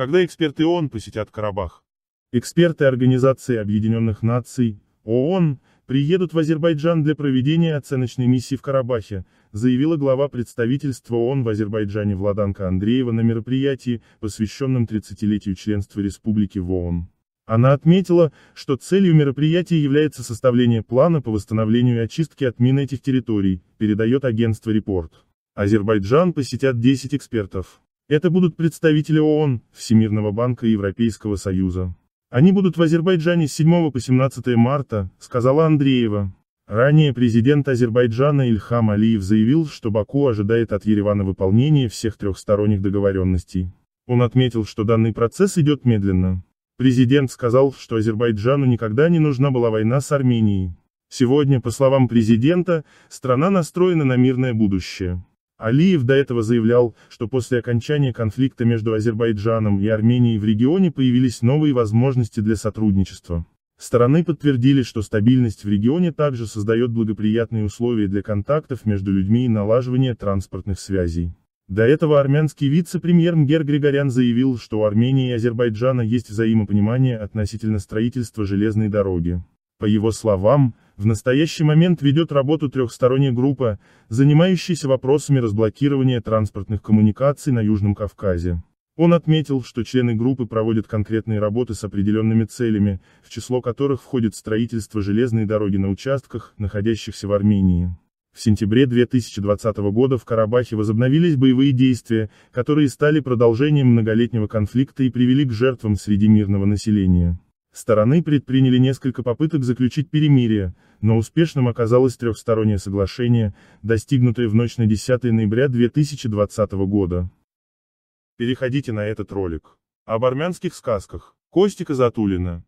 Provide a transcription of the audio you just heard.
когда эксперты ООН посетят Карабах. Эксперты Организации Объединенных Наций, ООН, приедут в Азербайджан для проведения оценочной миссии в Карабахе, заявила глава представительства ООН в Азербайджане Владанка Андреева на мероприятии, посвященном 30-летию членства республики в ООН. Она отметила, что целью мероприятия является составление плана по восстановлению и очистке от мин этих территорий, передает агентство «Репорт». Азербайджан посетят 10 экспертов. Это будут представители ООН, Всемирного банка и Европейского союза. Они будут в Азербайджане с 7 по 17 марта, сказала Андреева. Ранее президент Азербайджана Ильхам Алиев заявил, что Баку ожидает от Еревана выполнения всех трехсторонних договоренностей. Он отметил, что данный процесс идет медленно. Президент сказал, что Азербайджану никогда не нужна была война с Арменией. Сегодня, по словам президента, страна настроена на мирное будущее. Алиев до этого заявлял, что после окончания конфликта между Азербайджаном и Арменией в регионе появились новые возможности для сотрудничества. Стороны подтвердили, что стабильность в регионе также создает благоприятные условия для контактов между людьми и налаживания транспортных связей. До этого армянский вице-премьер Мгер Григорян заявил, что у Армении и Азербайджана есть взаимопонимание относительно строительства железной дороги. По его словам, в настоящий момент ведет работу трехсторонняя группа, занимающаяся вопросами разблокирования транспортных коммуникаций на Южном Кавказе. Он отметил, что члены группы проводят конкретные работы с определенными целями, в число которых входит строительство железной дороги на участках, находящихся в Армении. В сентябре 2020 года в Карабахе возобновились боевые действия, которые стали продолжением многолетнего конфликта и привели к жертвам среди мирного населения. Стороны предприняли несколько попыток заключить перемирие, но успешным оказалось трехстороннее соглашение, достигнутое в ночь на 10 ноября 2020 года. Переходите на этот ролик. Об армянских сказках. Костика Затулина.